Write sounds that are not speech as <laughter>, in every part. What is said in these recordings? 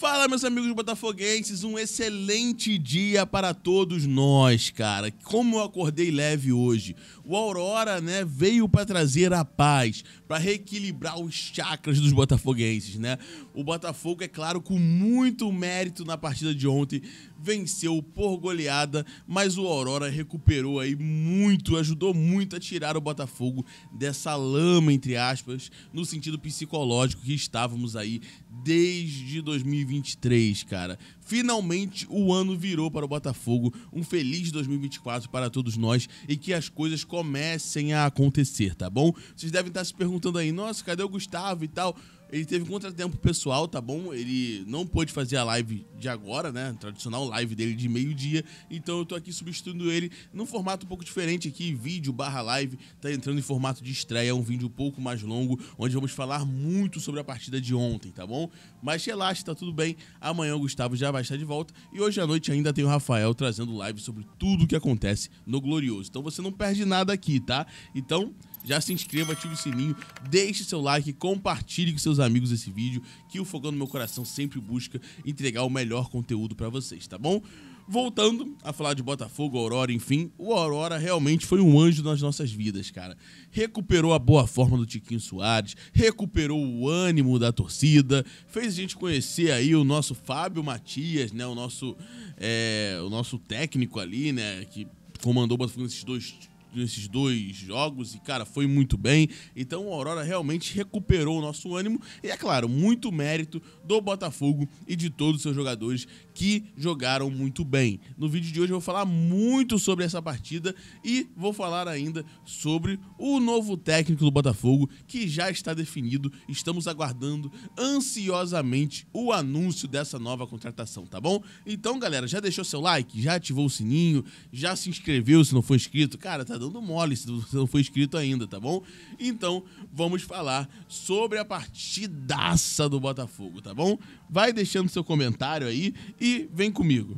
Fala, meus amigos botafoguenses, um excelente dia para todos nós, cara. Como eu acordei leve hoje. O Aurora, né, veio para trazer a paz, para reequilibrar os chakras dos botafoguenses, né? O Botafogo, é claro, com muito mérito na partida de ontem, venceu por goleada, mas o Aurora recuperou aí muito, ajudou muito a tirar o Botafogo dessa lama, entre aspas, no sentido psicológico que estávamos aí desde 2023, cara. Finalmente o ano virou para o Botafogo. Um feliz 2024 para todos nós e que as coisas comecem a acontecer, tá bom? Vocês devem estar se perguntando aí, nossa, cadê o Gustavo e tal? Ele teve contratempo pessoal, tá bom? Ele não pôde fazer a live de agora, né? Tradicional live dele de meio-dia. Então eu tô aqui substituindo ele num formato um pouco diferente aqui, vídeo barra live. Tá entrando em formato de estreia, um vídeo um pouco mais longo, onde vamos falar muito sobre a partida de ontem, tá bom? Mas relaxa, tá tudo bem. Amanhã o Gustavo já vai estar de volta. E hoje à noite ainda tem o Rafael trazendo live sobre tudo o que acontece no Glorioso. Então você não perde nada aqui, tá? Então já se inscreva, ative o sininho, deixe seu like, compartilhe com seus amigos esse vídeo, que o Fogão do Meu Coração sempre busca entregar o melhor conteúdo para vocês, tá bom? Voltando a falar de Botafogo, Aurora, enfim, o Aurora realmente foi um anjo nas nossas vidas, cara. Recuperou a boa forma do Tiquinho Soares, recuperou o ânimo da torcida, fez a gente conhecer aí o nosso Fábio Matias, né? O nosso, é, o nosso técnico ali, né? Que comandou o Botafogo nesses dois nesses dois jogos e, cara, foi muito bem. Então o Aurora realmente recuperou o nosso ânimo e, é claro, muito mérito do Botafogo e de todos os seus jogadores que jogaram muito bem. No vídeo de hoje eu vou falar muito sobre essa partida e vou falar ainda sobre o novo técnico do Botafogo que já está definido. Estamos aguardando ansiosamente o anúncio dessa nova contratação, tá bom? Então, galera, já deixou seu like, já ativou o sininho, já se inscreveu se não for inscrito. Cara, tá dando mole se você não foi inscrito ainda, tá bom? Então, vamos falar sobre a partidaça do Botafogo, tá bom? Vai deixando seu comentário aí e vem comigo.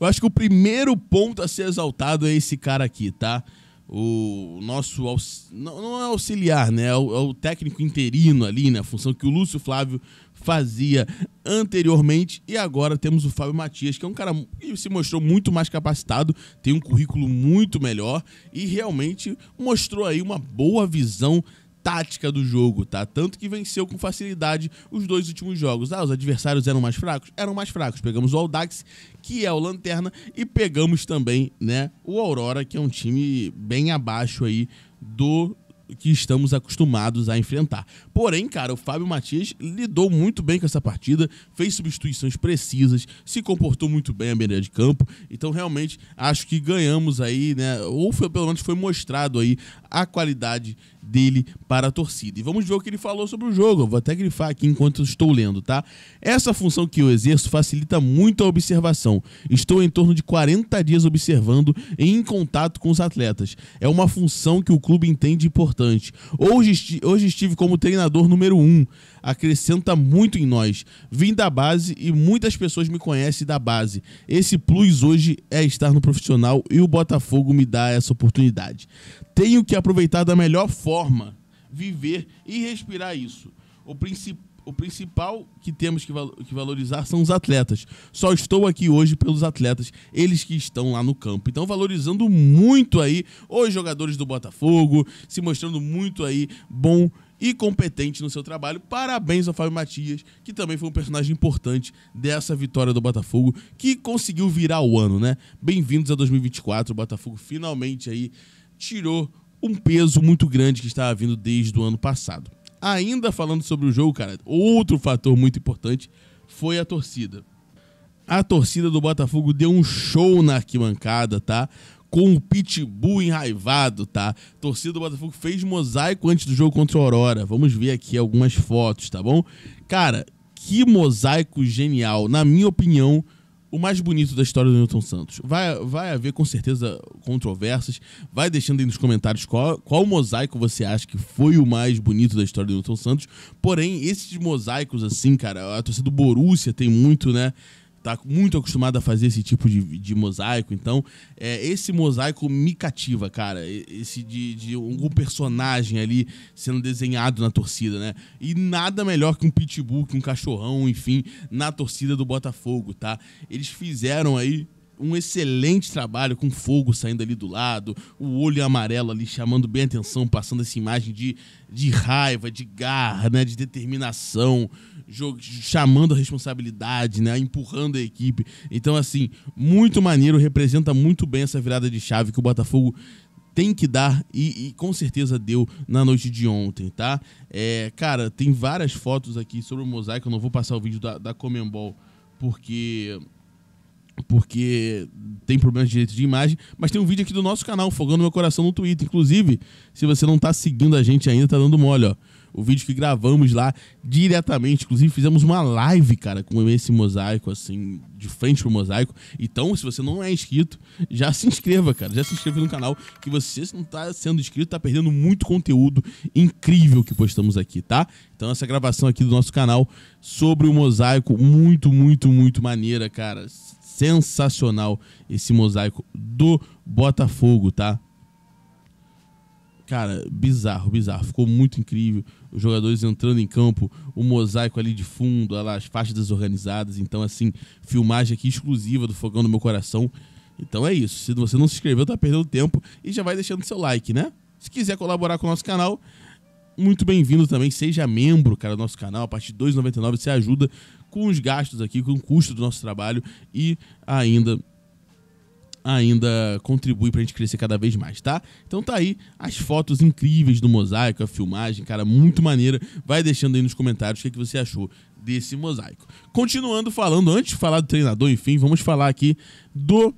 Eu acho que o primeiro ponto a ser exaltado é esse cara aqui, tá? o nosso aux... não, não, é auxiliar, né? É o, é o, técnico interino ali, né? A função que o Lúcio Flávio fazia anteriormente. E agora temos o Fábio Matias, que é um cara que se mostrou muito mais capacitado, tem um currículo muito melhor e realmente mostrou aí uma boa visão tática do jogo, tá? Tanto que venceu com facilidade os dois últimos jogos. Ah, os adversários eram mais fracos? Eram mais fracos. Pegamos o Aldax, que é o Lanterna, e pegamos também, né, o Aurora, que é um time bem abaixo aí do que estamos acostumados a enfrentar. Porém, cara, o Fábio Matias lidou muito bem com essa partida, fez substituições precisas, se comportou muito bem à beira de campo. Então, realmente, acho que ganhamos aí, né? Ou foi, pelo menos foi mostrado aí a qualidade dele para a torcida. E vamos ver o que ele falou sobre o jogo. Eu vou até grifar aqui enquanto estou lendo, tá? Essa função que eu exerço facilita muito a observação. Estou em torno de 40 dias observando e em contato com os atletas. É uma função que o clube entende importante. Hoje, esti hoje estive como treinador número 1. Um. Acrescenta muito em nós. Vim da base e muitas pessoas me conhecem da base. Esse plus hoje é estar no profissional e o Botafogo me dá essa oportunidade tenho que aproveitar da melhor forma, viver e respirar isso. O, princip o principal que temos que, val que valorizar são os atletas. Só estou aqui hoje pelos atletas, eles que estão lá no campo. Então, valorizando muito aí os jogadores do Botafogo, se mostrando muito aí bom e competente no seu trabalho. Parabéns ao Fábio Matias, que também foi um personagem importante dessa vitória do Botafogo, que conseguiu virar o ano, né? Bem-vindos a 2024, o Botafogo finalmente aí tirou um peso muito grande que estava vindo desde o ano passado. Ainda falando sobre o jogo, cara, outro fator muito importante foi a torcida. A torcida do Botafogo deu um show na arquibancada, tá? Com o Pitbull enraivado, tá? A torcida do Botafogo fez mosaico antes do jogo contra o Aurora. Vamos ver aqui algumas fotos, tá bom? Cara, que mosaico genial. Na minha opinião, o mais bonito da história do Newton Santos. Vai, vai haver com certeza controvérsias. Vai deixando aí nos comentários qual, qual mosaico você acha que foi o mais bonito da história do Newton Santos. Porém, esses mosaicos, assim, cara, a torcida do Borussia tem muito, né? tá muito acostumado a fazer esse tipo de, de mosaico. Então, é, esse mosaico me cativa, cara. Esse de, de algum personagem ali sendo desenhado na torcida, né? E nada melhor que um pitbull, que um cachorrão, enfim, na torcida do Botafogo, tá? Eles fizeram aí um excelente trabalho com fogo saindo ali do lado, o olho amarelo ali chamando bem atenção, passando essa imagem de, de raiva, de garra, né, de determinação, chamando a responsabilidade, né, empurrando a equipe. Então assim, muito maneiro, representa muito bem essa virada de chave que o Botafogo tem que dar e, e, com certeza deu na noite de ontem, tá? É, cara, tem várias fotos aqui sobre o mosaico, eu não vou passar o vídeo da, da Comembol, porque porque tem problemas de direito de imagem, mas tem um vídeo aqui do nosso canal, Fogando Meu Coração no Twitter. Inclusive, se você não está seguindo a gente ainda, tá dando mole, ó. O vídeo que gravamos lá diretamente, inclusive fizemos uma live, cara, com esse mosaico, assim, de frente pro mosaico. Então, se você não é inscrito, já se inscreva, cara. Já se inscreva no canal, que você, se não está sendo inscrito, está perdendo muito conteúdo incrível que postamos aqui, tá? Então, essa gravação aqui do nosso canal sobre o mosaico, muito, muito, muito maneira, cara sensacional esse mosaico do Botafogo, tá? Cara, bizarro, bizarro. Ficou muito incrível. Os jogadores entrando em campo, o mosaico ali de fundo, olha lá, as faixas desorganizadas. Então, assim, filmagem aqui exclusiva do Fogão do Meu Coração. Então é isso. Se você não se inscreveu, tá perdendo tempo e já vai deixando seu like, né? Se quiser colaborar com o nosso canal, muito bem-vindo também. Seja membro, cara, do nosso canal. A partir de R$ 2,99 você ajuda com os gastos aqui, com o custo do nosso trabalho e ainda ainda contribui pra gente crescer cada vez mais, tá? Então tá aí as fotos incríveis do mosaico, a filmagem, cara, muito maneira. Vai deixando aí nos comentários o que, é que você achou desse mosaico. Continuando falando, antes de falar do treinador, enfim, vamos falar aqui do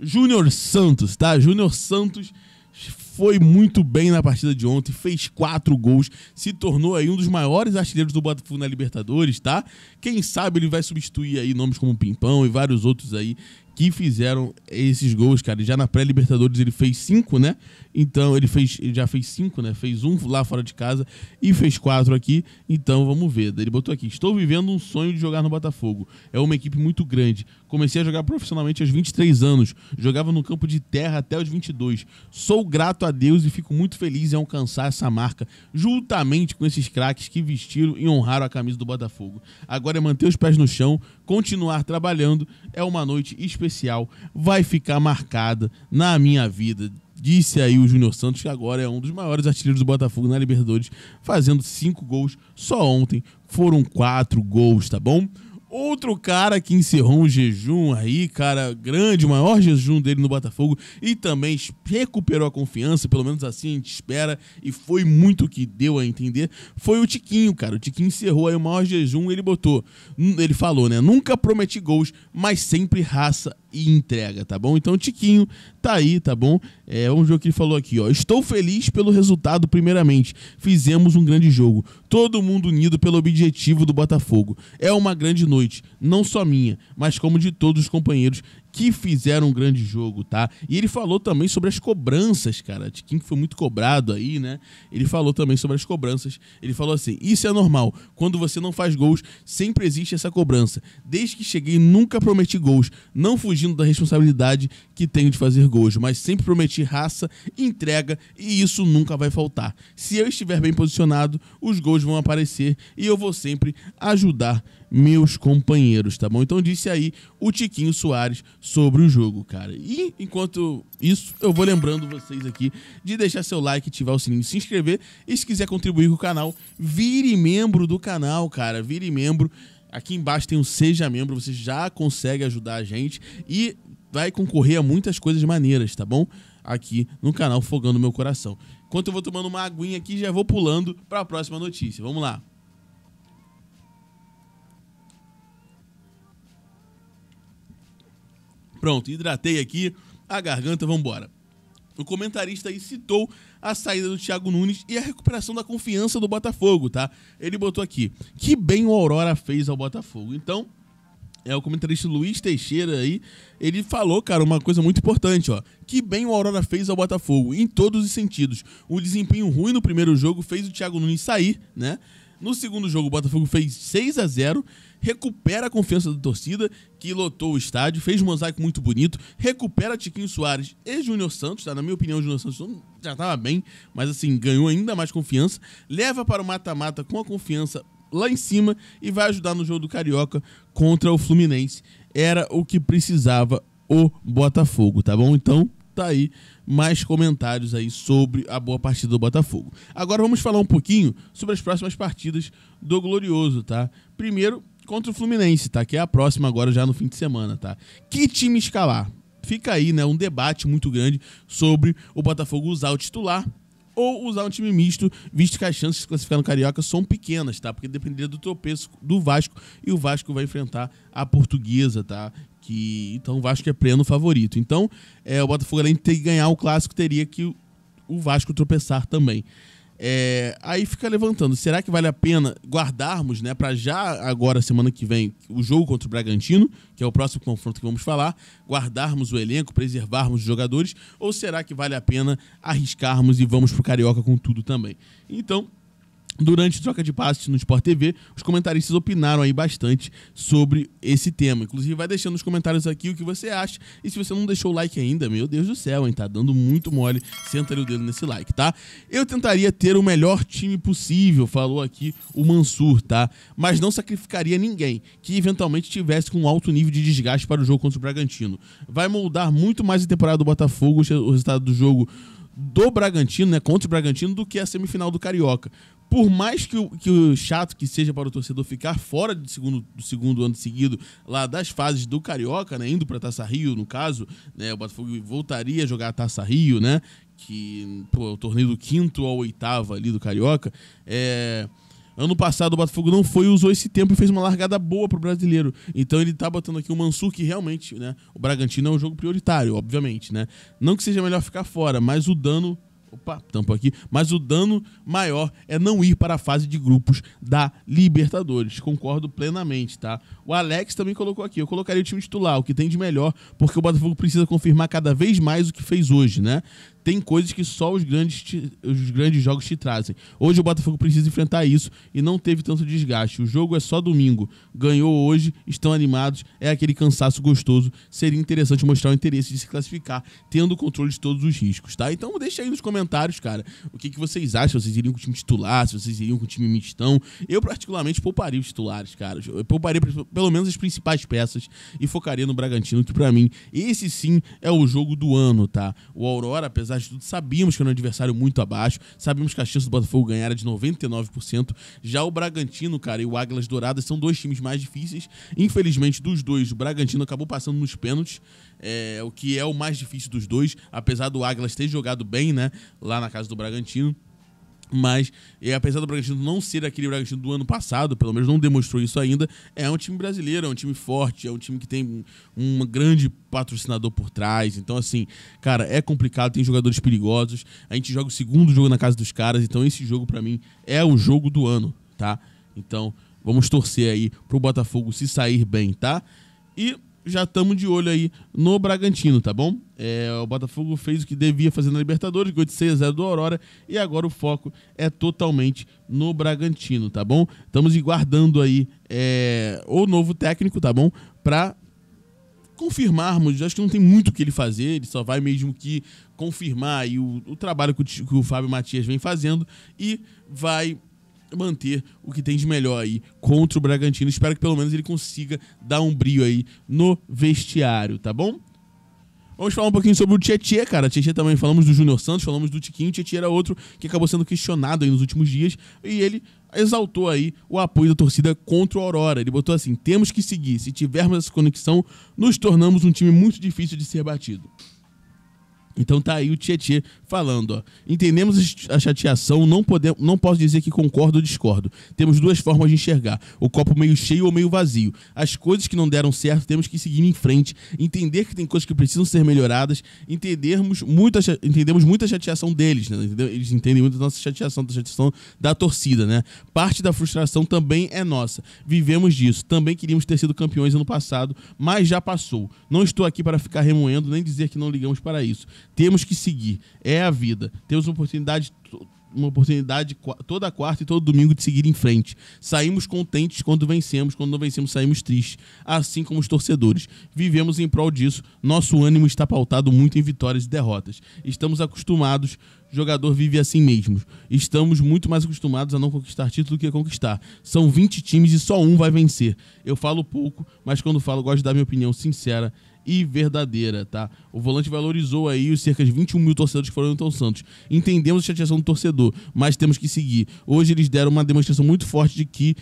Júnior Santos, tá? Júnior Santos foi muito bem na partida de ontem, fez quatro gols, se tornou aí um dos maiores artilheiros do Botafogo na Libertadores, tá? Quem sabe ele vai substituir aí nomes como Pimpão e vários outros aí que fizeram esses gols, cara. Já na pré-Libertadores ele fez cinco, né? Então ele fez, ele já fez cinco, né? Fez um lá fora de casa e fez quatro aqui. Então vamos ver. Ele botou aqui: Estou vivendo um sonho de jogar no Botafogo. É uma equipe muito grande. Comecei a jogar profissionalmente aos 23 anos. Jogava no campo de terra até os 22. Sou grato a Deus e fico muito feliz em alcançar essa marca, juntamente com esses craques que vestiram e honraram a camisa do Botafogo. Agora é manter os pés no chão, continuar trabalhando. É uma noite especial, vai ficar marcada na minha vida. Disse aí o Júnior Santos, que agora é um dos maiores artilheiros do Botafogo na Libertadores, fazendo cinco gols só ontem. Foram quatro gols, tá bom? Outro cara que encerrou um jejum aí, cara, grande, maior jejum dele no Botafogo e também recuperou a confiança, pelo menos assim a gente espera, e foi muito que deu a entender, foi o Tiquinho, cara. O Tiquinho encerrou aí o maior jejum, ele botou, ele falou, né? Nunca prometi gols, mas sempre raça e entrega, tá bom? Então, Tiquinho tá aí, tá bom? É, vamos ver o que ele falou aqui, ó. Estou feliz pelo resultado, primeiramente. Fizemos um grande jogo. Todo mundo unido pelo objetivo do Botafogo. É uma grande noite, não só minha, mas como de todos os companheiros que fizeram um grande jogo, tá? E ele falou também sobre as cobranças, cara, de quem foi muito cobrado aí, né? Ele falou também sobre as cobranças. Ele falou assim: "Isso é normal. Quando você não faz gols, sempre existe essa cobrança. Desde que cheguei, nunca prometi gols, não fugindo da responsabilidade que tenho de fazer gols, mas sempre prometi raça, entrega e isso nunca vai faltar. Se eu estiver bem posicionado, os gols vão aparecer e eu vou sempre ajudar meus companheiros, tá bom? Então disse aí o Tiquinho Soares sobre o jogo, cara. E enquanto isso, eu vou lembrando vocês aqui de deixar seu like, ativar o sininho, se inscrever e se quiser contribuir com o canal, vire membro do canal, cara. Vire membro. Aqui embaixo tem o um Seja Membro, você já consegue ajudar a gente e vai concorrer a muitas coisas maneiras, tá bom? Aqui no canal Fogando Meu Coração. Enquanto eu vou tomando uma aguinha aqui, já vou pulando para a próxima notícia. Vamos lá. Pronto, hidratei aqui a garganta, vamos embora. O comentarista aí citou a saída do Thiago Nunes e a recuperação da confiança do Botafogo, tá? Ele botou aqui: que bem o Aurora fez ao Botafogo. Então, é o comentarista Luiz Teixeira aí, ele falou, cara, uma coisa muito importante, ó. Que bem o Aurora fez ao Botafogo, em todos os sentidos. O desempenho ruim no primeiro jogo fez o Thiago Nunes sair, né? No segundo jogo, o Botafogo fez 6 a 0 recupera a confiança da torcida, que lotou o estádio, fez um mosaico muito bonito, recupera Tiquinho Soares e Júnior Santos, tá? Na minha opinião, o Júnior Santos já estava bem, mas assim, ganhou ainda mais confiança, leva para o mata-mata com a confiança lá em cima e vai ajudar no jogo do Carioca contra o Fluminense. Era o que precisava o Botafogo, tá bom? Então, tá aí mais comentários aí sobre a boa partida do Botafogo. Agora vamos falar um pouquinho sobre as próximas partidas do Glorioso, tá? Primeiro, contra o Fluminense, tá? Que é a próxima agora já no fim de semana, tá? Que time escalar? Fica aí, né, um debate muito grande sobre o Botafogo usar o titular ou usar um time misto, visto que as chances de classificar no Carioca são pequenas, tá? Porque dependeria do tropeço do Vasco e o Vasco vai enfrentar a Portuguesa, tá? Que, então o Vasco é pleno favorito. Então, é, o Botafogo, além de ter que ganhar o clássico, teria que o Vasco tropeçar também. É, aí fica levantando. Será que vale a pena guardarmos, né, para já agora semana que vem o jogo contra o Bragantino, que é o próximo confronto que vamos falar, guardarmos o elenco, preservarmos os jogadores, ou será que vale a pena arriscarmos e vamos pro carioca com tudo também? Então Durante troca de passes no Sport TV, os comentaristas opinaram aí bastante sobre esse tema. Inclusive, vai deixando nos comentários aqui o que você acha. E se você não deixou o like ainda, meu Deus do céu, hein? Tá dando muito mole. Senta ali o dedo nesse like, tá? Eu tentaria ter o melhor time possível, falou aqui o Mansur, tá? Mas não sacrificaria ninguém que eventualmente tivesse com um alto nível de desgaste para o jogo contra o Bragantino. Vai moldar muito mais a temporada do Botafogo, o resultado do jogo do Bragantino, né, contra o Bragantino, do que a semifinal do Carioca por mais que o, que o chato que seja para o torcedor ficar fora do segundo, do segundo ano seguido, lá das fases do Carioca, né, indo para Taça Rio, no caso, né, o Botafogo voltaria a jogar a Taça Rio, né, que pô, é o torneio do quinto ao oitavo ali do Carioca, é... Ano passado o Botafogo não foi, usou esse tempo e fez uma largada boa pro brasileiro. Então ele tá botando aqui o Mansur, que realmente, né? O Bragantino é um jogo prioritário, obviamente, né? Não que seja melhor ficar fora, mas o dano Opa, tampa aqui. Mas o dano maior é não ir para a fase de grupos da Libertadores. Concordo plenamente, tá? O Alex também colocou aqui. Eu colocaria o time titular, o que tem de melhor, porque o Botafogo precisa confirmar cada vez mais o que fez hoje, né? tem coisas que só os grandes, te, os grandes jogos te trazem. Hoje o Botafogo precisa enfrentar isso e não teve tanto desgaste. O jogo é só domingo. Ganhou hoje, estão animados, é aquele cansaço gostoso. Seria interessante mostrar o interesse de se classificar, tendo controle de todos os riscos, tá? Então deixa aí nos comentários, cara, o que, que vocês acham. Se vocês iriam com o time titular, se vocês iriam com o time mistão. Eu, particularmente, pouparia os titulares, cara. Eu pouparia pelo menos as principais peças e focaria no Bragantino, que para mim, esse sim é o jogo do ano, tá? O Aurora, apesar apesar de tudo, sabíamos que era um adversário muito abaixo, sabíamos que a chance do Botafogo ganhar era de 99%. Já o Bragantino, cara, e o Águilas Douradas são dois times mais difíceis. Infelizmente, dos dois, o Bragantino acabou passando nos pênaltis, é, o que é o mais difícil dos dois, apesar do Águilas ter jogado bem, né, lá na casa do Bragantino. Mas, apesar do Bragantino não ser aquele Bragantino do ano passado, pelo menos não demonstrou isso ainda, é um time brasileiro, é um time forte, é um time que tem um grande patrocinador por trás. Então, assim, cara, é complicado, tem jogadores perigosos. A gente joga o segundo jogo na casa dos caras, então esse jogo, para mim, é o jogo do ano, tá? Então, vamos torcer aí pro Botafogo se sair bem, tá? E já estamos de olho aí no Bragantino, tá bom? É, o Botafogo fez o que devia fazer na Libertadores, ganhou de 6 a 0 do Aurora e agora o foco é totalmente no Bragantino, tá bom? Estamos guardando aí é, o novo técnico, tá bom? Para confirmarmos, acho que não tem muito o que ele fazer, ele só vai mesmo que confirmar aí o, o trabalho que o, que o Fábio Matias vem fazendo e vai manter o que tem de melhor aí contra o Bragantino. Espero que pelo menos ele consiga dar um brilho aí no vestiário, tá bom? Vamos falar um pouquinho sobre o Tietchan, cara. Tietchan também falamos do Júnior Santos, falamos do Tiquinho. O Tietchan era outro que acabou sendo questionado aí nos últimos dias. E ele exaltou aí o apoio da torcida contra o Aurora. Ele botou assim: temos que seguir. Se tivermos essa conexão, nos tornamos um time muito difícil de ser batido. Então tá aí o Tietê falando, ó. Entendemos a chateação, não, pode, não posso dizer que concordo ou discordo. Temos duas formas de enxergar: o copo meio cheio ou meio vazio. As coisas que não deram certo, temos que seguir em frente, entender que tem coisas que precisam ser melhoradas, entendermos muita, entendemos muita chateação deles, né? Eles entendem muito a nossa chateação, da chateação da torcida, né? Parte da frustração também é nossa. Vivemos disso. Também queríamos ter sido campeões ano passado, mas já passou. Não estou aqui para ficar remoendo nem dizer que não ligamos para isso. Temos que seguir. É a vida. Temos uma oportunidade uma oportunidade toda quarta e todo domingo de seguir em frente. Saímos contentes quando vencemos, quando não vencemos, saímos tristes, assim como os torcedores. Vivemos em prol disso. Nosso ânimo está pautado muito em vitórias e derrotas. Estamos acostumados, jogador vive assim mesmo. Estamos muito mais acostumados a não conquistar título do que a conquistar. São 20 times e só um vai vencer. Eu falo pouco, mas quando falo, gosto de dar minha opinião sincera e verdadeira, tá? O volante valorizou aí os cerca de 21 mil torcedores que foram no Santos. Entendemos a chateação do torcedor, mas temos que seguir. Hoje eles deram uma demonstração muito forte de que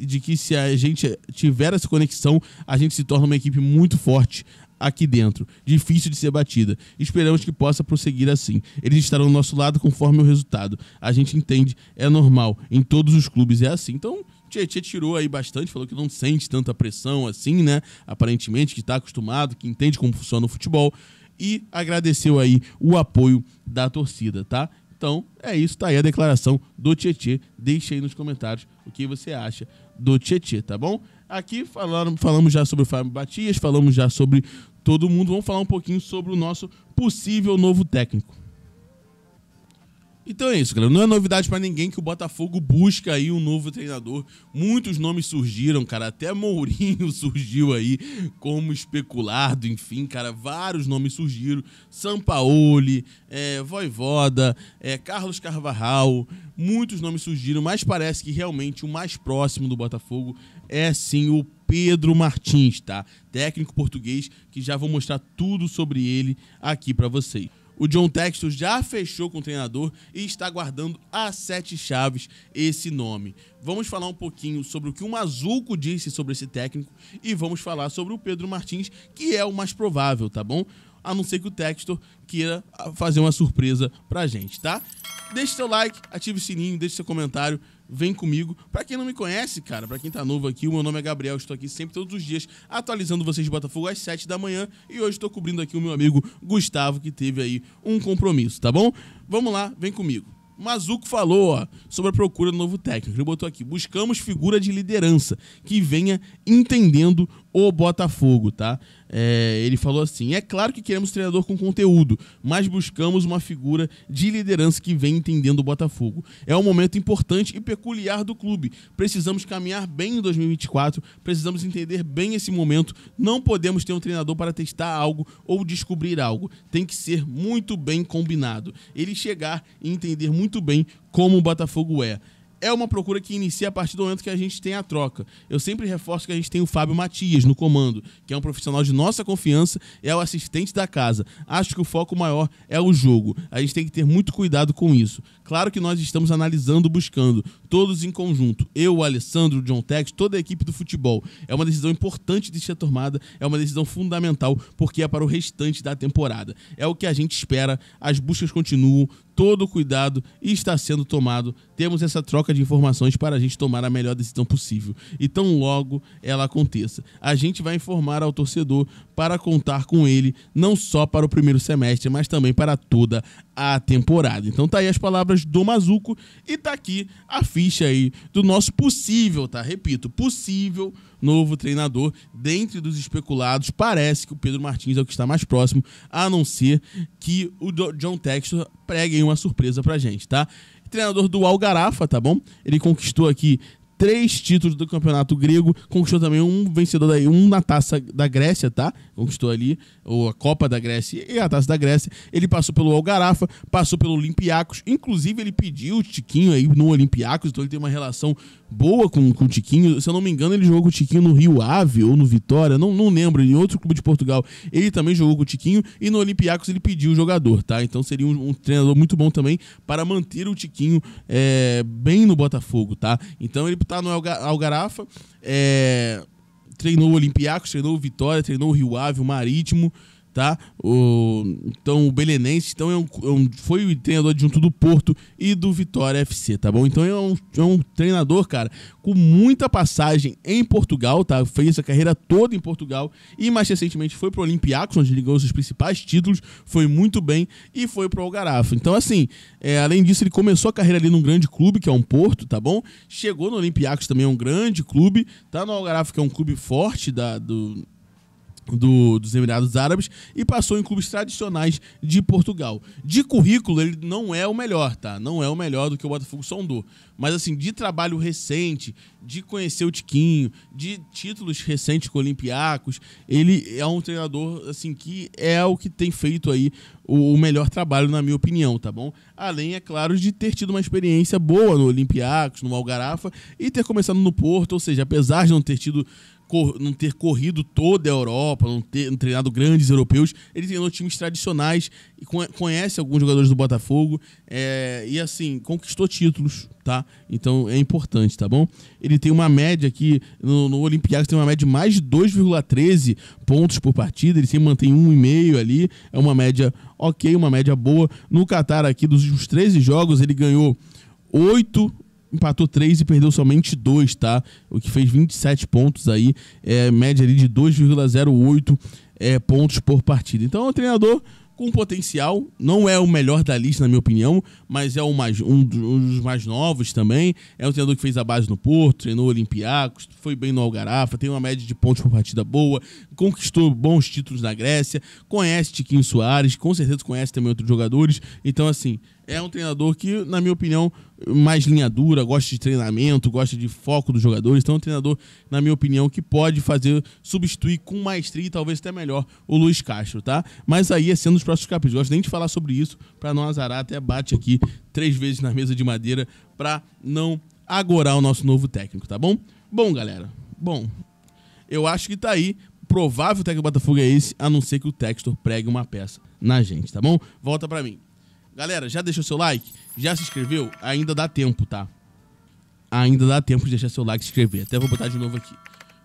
de que se a gente tiver essa conexão, a gente se torna uma equipe muito forte aqui dentro, difícil de ser batida. Esperamos que possa prosseguir assim. Eles estarão do nosso lado conforme o resultado. A gente entende, é normal, em todos os clubes é assim. Então, Tietchan tirou aí bastante, falou que não sente tanta pressão assim, né? Aparentemente, que está acostumado, que entende como funciona o futebol. E agradeceu aí o apoio da torcida, tá? Então, é isso, tá aí a declaração do Tietchan. Deixa aí nos comentários o que você acha do Tietchan, tá bom? Aqui falaram, falamos já sobre o Fábio Batias, falamos já sobre todo mundo. Vamos falar um pouquinho sobre o nosso possível novo técnico. Então é isso, galera. Não é novidade para ninguém que o Botafogo busca aí um novo treinador. Muitos nomes surgiram, cara. Até Mourinho <laughs> surgiu aí como especulado, enfim, cara. Vários nomes surgiram. Sampaoli, é, Voivoda, é, Carlos Carvajal. Muitos nomes surgiram, mas parece que realmente o mais próximo do Botafogo é sim o Pedro Martins, tá? Técnico português que já vou mostrar tudo sobre ele aqui para vocês. O John Textor já fechou com o treinador e está guardando as sete chaves esse nome. Vamos falar um pouquinho sobre o que o Mazuco disse sobre esse técnico e vamos falar sobre o Pedro Martins, que é o mais provável, tá bom? A não ser que o Textor queira ah, fazer uma surpresa pra gente, tá? Deixe seu like, ative o sininho, deixe seu comentário Vem comigo. Para quem não me conhece, cara, para quem tá novo aqui, o meu nome é Gabriel, estou aqui sempre todos os dias atualizando vocês de Botafogo às 7 da manhã e hoje estou cobrindo aqui o meu amigo Gustavo que teve aí um compromisso, tá bom? Vamos lá, vem comigo. Mazuco falou ó, sobre a procura do novo técnico. Ele botou aqui: buscamos figura de liderança que venha entendendo o Botafogo, tá? É, ele falou assim: é claro que queremos treinador com conteúdo, mas buscamos uma figura de liderança que vem entendendo o Botafogo. É um momento importante e peculiar do clube. Precisamos caminhar bem em 2024, precisamos entender bem esse momento. Não podemos ter um treinador para testar algo ou descobrir algo. Tem que ser muito bem combinado. Ele chegar e entender muito bem como o Botafogo é é uma procura que inicia a partir do momento que a gente tem a troca. Eu sempre reforço que a gente tem o Fábio Matias no comando, que é um profissional de nossa confiança, é o assistente da casa. Acho que o foco maior é o jogo. A gente tem que ter muito cuidado com isso. Claro que nós estamos analisando, buscando, todos em conjunto. Eu, o Alessandro, o John Tex, toda a equipe do futebol. É uma decisão importante de ser tomada, é uma decisão fundamental, porque é para o restante da temporada. É o que a gente espera. As buscas continuam, todo cuidado está sendo tomado. Temos essa troca de informações para a gente tomar a melhor decisão possível. E tão logo ela aconteça. A gente vai informar ao torcedor para contar com ele não só para o primeiro semestre, mas também para toda a temporada. Então tá aí as palavras do Mazuco e tá aqui a ficha aí do nosso possível, tá? Repito, possível novo treinador dentre dos especulados. Parece que o Pedro Martins é o que está mais próximo, a não ser que o John Textor pregue uma surpresa pra gente, tá? Treinador do Algarafa, tá bom? Ele conquistou aqui três títulos do campeonato grego, conquistou também um vencedor daí, um na taça da Grécia, tá? Conquistou ali ou a Copa da Grécia e a taça da Grécia. Ele passou pelo Algarafa, passou pelo Olympiacos, inclusive ele pediu o Tiquinho aí no Olympiacos, então ele tem uma relação boa com, com o Tiquinho. Se eu não me engano, ele jogou com o Tiquinho no Rio Ave ou no Vitória, não, não lembro, em outro clube de Portugal. Ele também jogou com o Tiquinho e no Olympiacos ele pediu o jogador, tá? Então seria um, um treinador muito bom também para manter o Tiquinho é, bem no Botafogo, tá? Então ele tá no Algarafa. É, treinou o Olympiacos, treinou o Vitória, treinou o Rio Ave, o Marítimo tá? O, então o Belenense então é um, é um, foi o treinador adjunto do Porto e do Vitória FC, tá bom? Então é um, é um treinador, cara, com muita passagem em Portugal, tá? Fez a carreira toda em Portugal e mais recentemente foi pro Olympiacos, onde ligou seus principais títulos, foi muito bem e foi pro Algarafa. Então assim, é, além disso ele começou a carreira ali num grande clube, que é um Porto, tá bom? Chegou no Olympiacos também, é um grande clube, tá no Algarafa, que é um clube forte da, do, do, dos Emirados Árabes e passou em clubes tradicionais de Portugal. De currículo, ele não é o melhor, tá? Não é o melhor do que o Botafogo sondou. Mas, assim, de trabalho recente, de conhecer o Tiquinho, de títulos recentes com Olympiacos, ele é um treinador, assim, que é o que tem feito aí o, o melhor trabalho, na minha opinião, tá bom? Além, é claro, de ter tido uma experiência boa no Olympiacos, no Algarafa e ter começado no Porto, ou seja, apesar de não ter tido não ter corrido toda a Europa, não ter não treinado grandes europeus. Ele treinou times tradicionais e conhece alguns jogadores do Botafogo. É, e assim, conquistou títulos, tá? Então é importante, tá bom? Ele tem uma média aqui, no, no tem uma média de mais de 2,13 pontos por partida. Ele sempre mantém 1,5 ali. É uma média ok, uma média boa. No Qatar aqui, dos últimos 13 jogos, ele ganhou 8 empatou três e perdeu somente dois, tá? O que fez 27 pontos aí, é, média ali de 2,08 é, pontos por partida. Então é um treinador com potencial, não é o melhor da lista, na minha opinião, mas é o mais, um dos mais novos também. É um treinador que fez a base no Porto, treinou Olympiacos, foi bem no Algarafa, tem uma média de pontos por partida boa, conquistou bons títulos na Grécia, conhece Tiquinho Soares, com certeza conhece também outros jogadores. Então, assim, é um treinador que, na minha opinião, mais linha dura, gosta de treinamento, gosta de foco dos jogadores. Então, é um treinador, na minha opinião, que pode fazer, substituir com maestria e talvez até melhor o Luiz Castro, tá? Mas aí é sendo os próximos capítulos. Gosto nem de falar sobre isso para não azarar, até bate aqui três vezes na mesa de madeira para não agorar o nosso novo técnico, tá bom? Bom, galera, bom, eu acho que tá aí. Provável técnico do Botafogo é esse, a não ser que o Textor pregue uma peça na gente, tá bom? Volta para mim. Galera, já deixou seu like? Já se inscreveu? Ainda dá tempo, tá? Ainda dá tempo de deixar seu like e se inscrever. Até vou botar de novo aqui.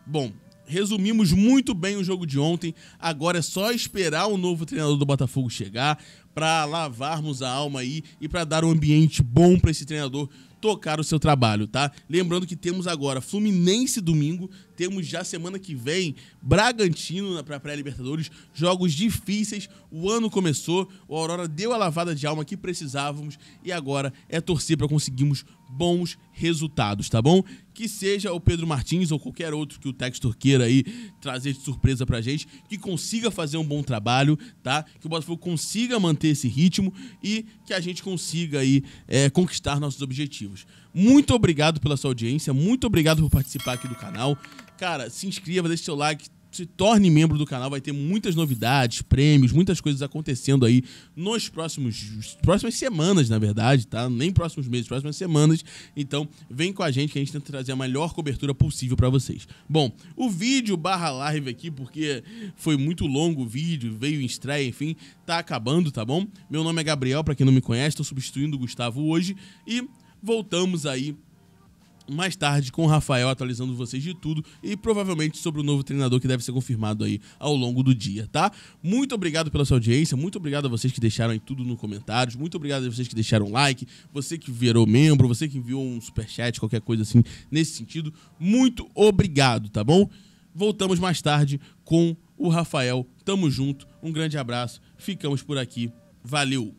Bom, resumimos muito bem o jogo de ontem. Agora é só esperar o novo treinador do Botafogo chegar para lavarmos a alma aí e para dar um ambiente bom para esse treinador tocar o seu trabalho, tá? Lembrando que temos agora Fluminense domingo, temos já semana que vem Bragantino para pré-Libertadores, jogos difíceis. O ano começou, o Aurora deu a lavada de alma que precisávamos e agora é torcer para conseguirmos bons resultados, tá bom? Que seja o Pedro Martins ou qualquer outro que o Textor queira aí trazer de surpresa pra gente, que consiga fazer um bom trabalho, tá? Que o Botafogo consiga manter esse ritmo e que a gente consiga aí é, conquistar nossos objetivos. Muito obrigado pela sua audiência, muito obrigado por participar aqui do canal. Cara, se inscreva, deixe seu like, se torne membro do canal, vai ter muitas novidades, prêmios, muitas coisas acontecendo aí nos próximos próximas semanas, na verdade, tá? Nem próximos meses, próximas semanas. Então, vem com a gente que a gente tenta trazer a melhor cobertura possível para vocês. Bom, o vídeo barra live aqui, porque foi muito longo o vídeo, veio em estreia, enfim, tá acabando, tá bom? Meu nome é Gabriel, para quem não me conhece, tô substituindo o Gustavo hoje e Voltamos aí mais tarde com o Rafael atualizando vocês de tudo e provavelmente sobre o novo treinador que deve ser confirmado aí ao longo do dia, tá? Muito obrigado pela sua audiência, muito obrigado a vocês que deixaram aí tudo no comentários, muito obrigado a vocês que deixaram like, você que virou membro, você que enviou um super chat, qualquer coisa assim nesse sentido, muito obrigado, tá bom? Voltamos mais tarde com o Rafael. Tamo junto. Um grande abraço. Ficamos por aqui. Valeu.